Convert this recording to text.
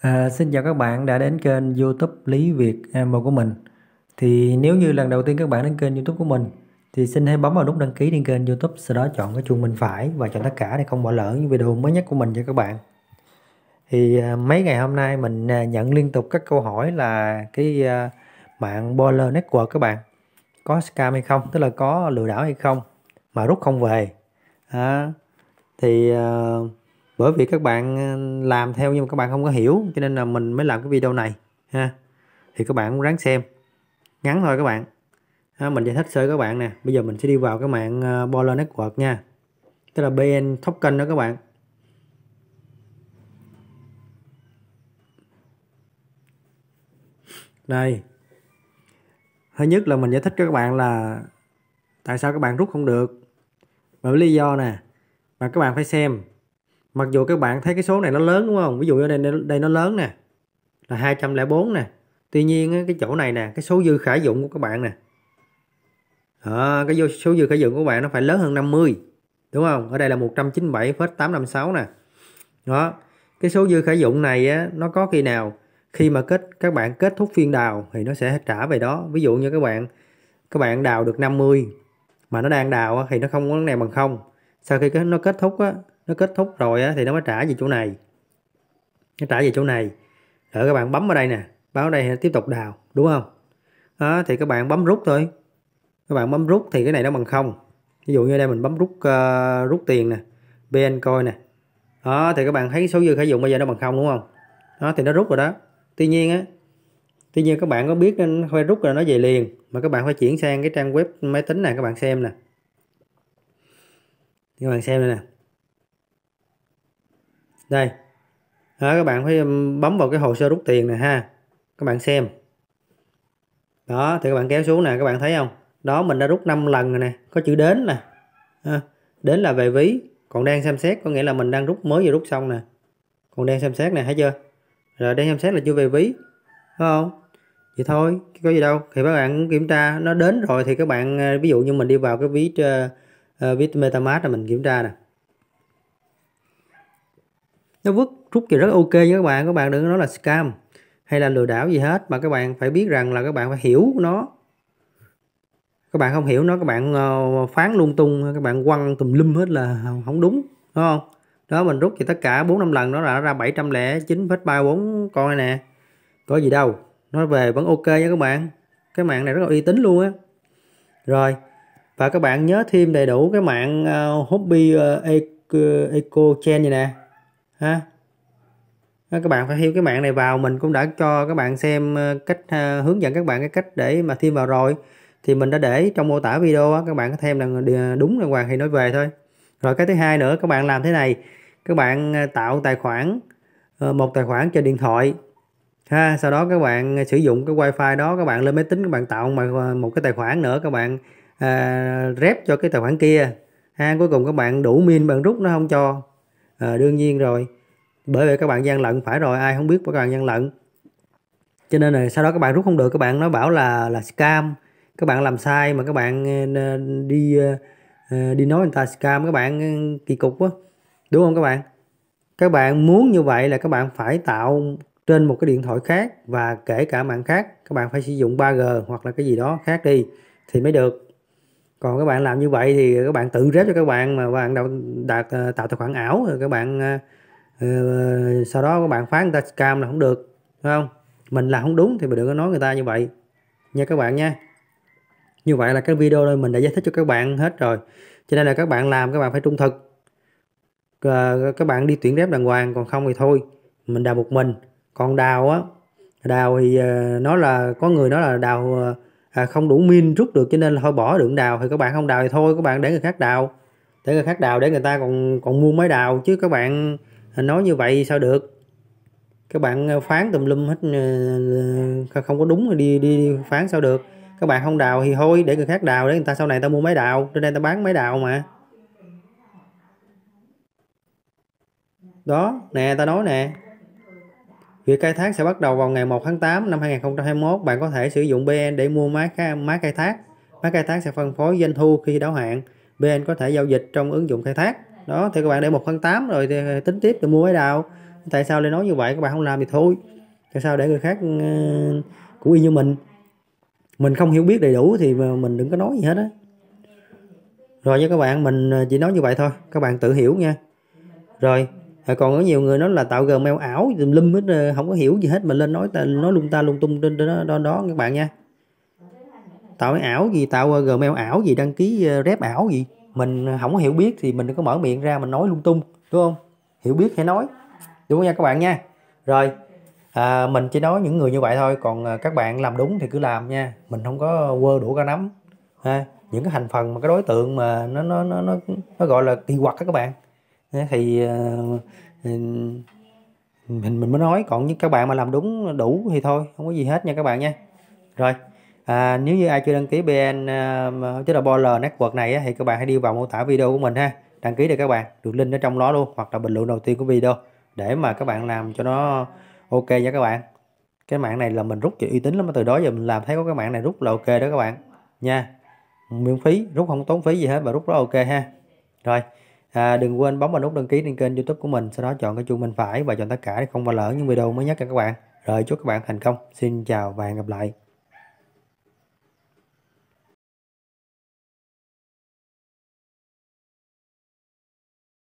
À, xin chào các bạn đã đến kênh youtube Lý Việt M của mình Thì nếu như lần đầu tiên các bạn đến kênh youtube của mình Thì xin hãy bấm vào nút đăng ký trên kênh youtube Sau đó chọn cái chuông bên phải và chọn tất cả để không bỏ lỡ những video mới nhất của mình cho các bạn Thì à, mấy ngày hôm nay mình à, nhận liên tục các câu hỏi là cái à, mạng Boiler Network các bạn Có scam hay không, tức là có lừa đảo hay không mà rút không về à, Thì... Uh, bởi vì các bạn ờ, làm theo nhưng mà các bạn không có hiểu cho nên là mình mới làm cái video này ha thì các bạn cũng ráng xem ngắn thôi các bạn ha, mình giải thích sơ các bạn nè bây giờ mình sẽ đi vào cái mạng uh, ờ, Polar Network nha tức là BN token đó các bạn đây thứ nhất là mình giải thích cho các bạn là tại sao các bạn rút không được bởi lý do nè mà các bạn phải xem Mặc dù các bạn thấy cái số này nó lớn đúng không? Ví dụ ở đây đây nó lớn nè. Là 204 nè. Tuy nhiên cái chỗ này nè, cái số dư khả dụng của các bạn nè. À, cái số dư khả dụng của bạn nó phải lớn hơn 50. Đúng không? Ở đây là 197,856 nè. Đó. Cái số dư khả dụng này á, nó có khi nào khi mà kết các bạn kết thúc phiên đào thì nó sẽ trả về đó. Ví dụ như các bạn các bạn đào được 50 mà nó đang đào thì nó không có này bằng không sau khi nó kết thúc nó kết thúc rồi á, thì nó mới trả về chỗ này nó trả về chỗ này rồi các bạn bấm ở đây nè báo ở đây tiếp tục đào đúng không đó, thì các bạn bấm rút thôi các bạn bấm rút thì cái này nó bằng không ví dụ như đây mình bấm rút uh, rút tiền nè bn coin nè đó thì các bạn thấy số dư khởi dụng bây giờ nó bằng không đúng không đó thì nó rút rồi đó tuy nhiên á tuy nhiên các bạn có biết nó phải rút rồi nó về liền mà các bạn phải chuyển sang cái trang web máy tính này các bạn xem nè các bạn xem đây nè đây đó, các bạn phải um, bấm vào cái hồ sơ rút tiền này ha các bạn xem đó thì các bạn kéo xuống nè các bạn thấy không đó mình đã rút 5 lần rồi nè có chữ đến nè đến là về ví còn đang xem xét có nghĩa là mình đang rút mới vừa rút xong nè còn đang xem xét nè thấy chưa rồi đang xem xét là chưa về ví đúng không vậy thôi có gì đâu thì các bạn kiểm tra nó đến rồi thì các bạn à, ví dụ như mình đi vào cái ví uh, ví metamask là mình kiểm tra nè nó vứt rút thì rất ok với các bạn các bạn đừng nói là scam hay là lừa đảo gì hết mà các bạn phải biết rằng là các bạn phải hiểu nó các bạn không hiểu nó các bạn ờ, phán lung tung các bạn quăng tùm lum hết là không đúng đúng không đó mình rút thì tất cả bốn năm lần nó đã ra bảy trăm lẻ chín ba bốn con này nè có gì đâu nó về vẫn ok nha các bạn cái mạng này rất là uy tín luôn á rồi và các bạn nhớ thêm đầy đủ cái mạng uh, hobby uh, ờ, eco, e-, eco chain này nè ha các bạn phải hiểu cái mạng này vào mình cũng đã cho các bạn xem ờ, cách ờ, hướng dẫn các bạn cái cách để mà thêm vào rồi thì mình đã để trong mô tả video đó, các bạn có thêm là đúng là hoàng thì nói về thôi rồi cái thứ hai nữa các bạn làm thế này các bạn ờ, tạo tài khoản một tài khoản cho điện thoại ha sau đó các bạn sử dụng cái wifi đó các bạn lên máy tính các bạn tạo một một cái tài khoản nữa các bạn à, rep cho cái tài khoản kia ha cuối cùng các bạn đủ min bạn rút nó không cho à, đương nhiên rồi bởi vì các bạn gian lận phải rồi ai không biết các bạn gian lận cho nên là sau đó các bạn rút không được các bạn nó bảo là là scam các bạn làm sai mà các bạn ờ, đi ờ, đi nói người ta scam các bạn ừ, kỳ cục quá đúng không các bạn các bạn muốn như vậy là các bạn phải tạo trên một cái điện thoại khác và kể cả mạng khác các bạn phải sử dụng 3G hoặc là cái gì đó khác đi thì mới được còn các bạn làm như vậy thì các bạn tự rep cho các bạn mà bạn đạt, ờ, tạo tài khoản ảo rồi các bạn uh, sau đó các bạn phán người ta cam là không được phải không mình làm không đúng thì mình đừng có nói người ta như vậy nha các bạn nha như vậy là cái video đây mình đã giải thích cho các bạn hết rồi cho nên là các bạn làm các bạn phải trung thực à, các bạn đi tuyển rep đàng hoàng còn không thì thôi mình đào một mình còn đào á đào thì nó là có người nói là đào à, không đủ min rút được cho nên là thôi bỏ đường đào thì các bạn không đào thì thôi các bạn để người khác đào để người khác đào để người ta còn còn mua máy đào chứ các bạn à, nói như vậy sao được các bạn à, phán tùm lum hết à, không có đúng đi, đi đi phán sao được các bạn không đào thì thôi để người khác đào để người ta sau này ta mua máy đào trên đây ta bán máy đào mà đó nè ta nói nè Việc khai thác sẽ bắt đầu vào ngày 1 tháng 8 năm 2021. Bạn có thể sử dụng BN để mua máy khai, máy khai thác. Máy khai thác sẽ phân phối doanh thu khi đáo hạn. BN có thể giao dịch trong ứng dụng khai thác. Đó thì các bạn để 1 tháng 8 rồi thì tính tiếp để mua máy đào. Tại sao lại nói như vậy? Các bạn không làm thì thôi. Tại sao để người khác ừ, cũng y như mình? Mình không hiểu biết đầy đủ thì mình đừng có nói gì hết á. Rồi nha các bạn, mình à, chỉ nói như vậy thôi. Các bạn tự hiểu nha. Rồi, còn có nhiều người nói là tạo gmail ảo tùm lum hết ờ, không có hiểu gì hết mà lên nói ta nói lung ta lung tung trên đó, đó đó các bạn nha tạo cái ảo gì tạo ờ, gmail ảo gì đăng ký ờ, rep ảo gì mình không có hiểu biết thì mình đừng có mở miệng ra mình nói lung tung đúng không hiểu biết hãy nói đúng không nha các bạn nha rồi à, mình chỉ nói những người như vậy thôi còn các bạn làm đúng thì cứ làm nha mình không có quơ đủ cả nắm ha những cái thành phần mà cái đối tượng mà nó nó nó nó, nó gọi là kỳ quặc các bạn thì ờ, ừ, mình mình mới nói còn như các bạn mà làm đúng đủ thì thôi không có gì hết nha các bạn nha rồi à, nếu như ai chưa đăng ký BN chứ là Boiler Network này thì các bạn hãy đi vào mô tả video của mình ha đăng ký để các bạn được link ở trong đó luôn hoặc là bình luận đầu tiên của video để mà các bạn làm cho nó ok nha các bạn cái mạng này là mình rút chịu uy tín lắm từ đó giờ mình làm thấy có cái mạng này rút là ok đó các bạn nha miễn phí rút không tốn phí gì hết và rút đó ok ha rồi À, đừng quên bấm vào nút đăng ký trên kênh youtube của mình, sau đó chọn cái chuông bên phải và chọn tất cả để không bỏ lỡ những video mới nhất cho các bạn. Rồi chúc các bạn thành công. Xin chào và hẹn gặp lại.